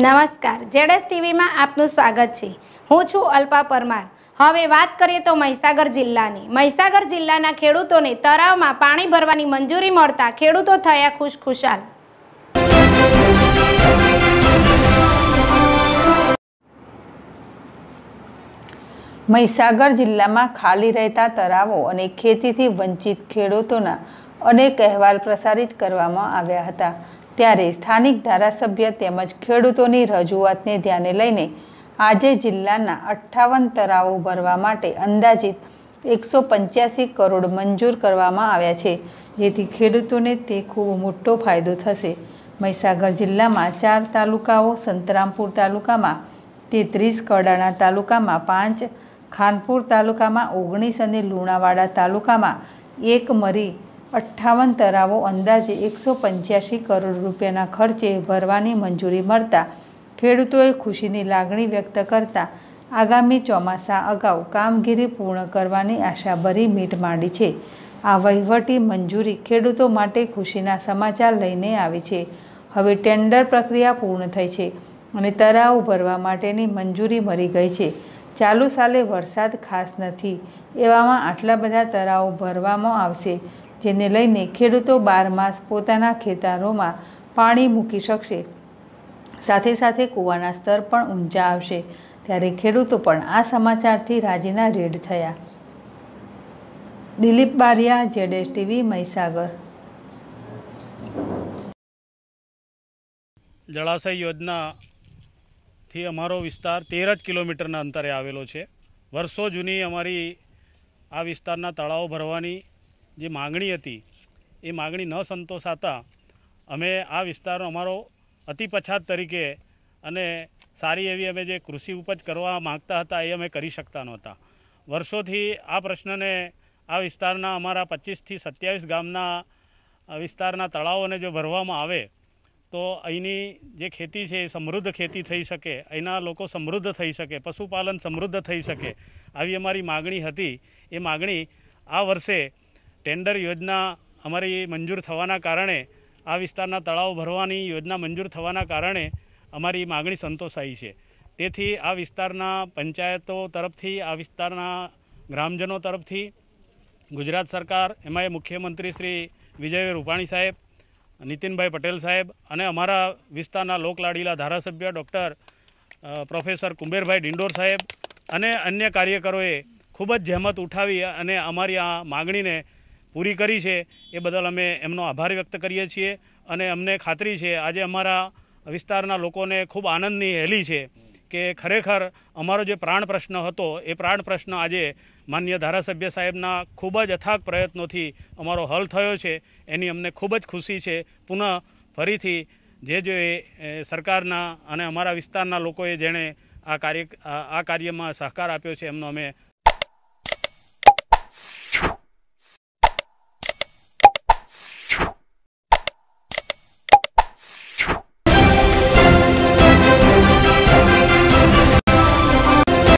નમસ્કાર જેડેસ ટીવીમાં આપનું સ્વાગત છે હું છું અલ્પા પરમાર હવે વાત કરીએ તો મહીસાગર જિલ્લાની મહીસાગર જિલ્લાના ખેડૂતોને તળાવમાં પાણી ભરવાની મંજૂરી મળતા ખેડૂતો થયા ખુશખુશાલ મહીસાગર જિલ્લામાં ખાલી રહેતા તળાવો અને ખેતીથી વંચિત ખેડૂતોના અનેક અહેવાલ પ્રસારિત કરવામાં આવ્યા હતા ત્યારે સ્થાનિક ધારાસભ્ય તેમજ ખેડૂતોની રજૂઆતને ધ્યાને લઈને આજે જિલ્લાના અઠ્ઠાવન તરાવો ભરવા માટે અંદાજિત એકસો પંચ્યાસી કરોડ મંજૂર કરવામાં આવ્યા છે જેથી ખેડૂતોને તે ખૂબ મોટો ફાયદો થશે મહીસાગર જિલ્લામાં ચાર તાલુકાઓ સંતરામપુર તાલુકામાં તેત્રીસ કડાણા તાલુકામાં પાંચ ખાનપુર તાલુકામાં ઓગણીસ અને લુણાવાડા તાલુકામાં એક મરી અઠ્ઠાવન તરાવો અંદાજે એકસો પંચ્યાસી કરોડ રૂપિયાના ખર્ચે ભરવાની મંજૂરી મળતા ખેડૂતોએ ખુશીની લાગણી વ્યક્ત કરતા આગામી ચોમાસા અગાઉ કામગીરી પૂર્ણ કરવાની આશા ભરી મીટ માંડી છે આ વહીવટી મંજૂરી ખેડૂતો માટે ખુશીના સમાચાર લઈને આવી છે હવે ટેન્ડર પ્રક્રિયા પૂર્ણ થઈ છે અને તરાવ ભરવા માટેની મંજૂરી મળી ગઈ છે ચાલુ સાલે વરસાદ ખાસ નથી એવામાં આટલા બધા તરાવો ભરવામાં આવશે જેને લઈને ખેડૂતો બાર માસ પોતાના ખેતરોમાં પાણી મૂકી શકશે સાથે સાથે કૂવાના સ્તર પણ ઊંચા આવશે ત્યારે ખેડૂતો પણ આ સમાચારથી રાજીના રેડ થયા દિલીપ બારિયા જેડેશ ટીવી મહીસાગર જળાશય યોજનાથી અમારો વિસ્તાર તેર જ કિલોમીટરના અંતરે આવેલો છે વર્ષો જૂની અમારી આ વિસ્તારના તળાવો ભરવાની જે માગણી હતી એ માગણી ન સંતોષાતા અમે આ વિસ્તારનો અમારો અતિ પછાત તરીકે અને સારી એવી અમે જે કૃષિ ઉપજ કરવા માગતા હતા એ અમે કરી શકતા નહોતા વર્ષોથી આ પ્રશ્નને આ વિસ્તારના અમારા પચીસથી સત્યાવીસ ગામના વિસ્તારના તળાવોને જો ભરવામાં આવે તો અહીંની જે ખેતી છે એ સમૃદ્ધ ખેતી થઈ શકે અહીંના લોકો સમૃદ્ધ થઈ શકે પશુપાલન સમૃદ્ધ થઈ શકે આવી અમારી માગણી હતી એ માગણી આ વર્ષે ટેન્ડર યોજના અમારી મંજૂર થવાના કારણે આ વિસ્તારના તળાવ ભરવાની યોજના મંજૂર થવાના કારણે અમારી માગણી સંતોષાઈ છે તેથી આ વિસ્તારના પંચાયતો તરફથી આ વિસ્તારના ગ્રામજનો તરફથી ગુજરાત સરકાર એમાં મુખ્યમંત્રી શ્રી વિજય રૂપાણી સાહેબ નીતિનભાઈ પટેલ સાહેબ અને અમારા વિસ્તારના લોકલાડીલા ધારાસભ્ય ડૉક્ટર પ્રોફેસર કુંભેરભાઈ ડિંડોર સાહેબ અને અન્ય કાર્યકરોએ ખૂબ જ જહેમત ઉઠાવી અને અમારી આ માગણીને પૂરી કરી છે એ બદલ અમે એમનો આભાર વ્યક્ત કરીએ છીએ અને અમને ખાતરી છે આજે અમારા વિસ્તારના લોકોને ખૂબ આનંદની હેલી છે કે ખરેખર અમારો જે પ્રાણ પ્રશ્ન હતો એ પ્રાણ પ્રશ્ન આજે માન્ય ધારાસભ્ય સાહેબના ખૂબ જ અથાગ પ્રયત્નોથી અમારો હલ થયો છે એની અમને ખૂબ જ ખુશી છે પુનઃ ફરીથી જે જે સરકારના અને અમારા વિસ્તારના લોકોએ જેણે આ કાર્ય આ કાર્યમાં સહકાર આપ્યો છે એમનો અમે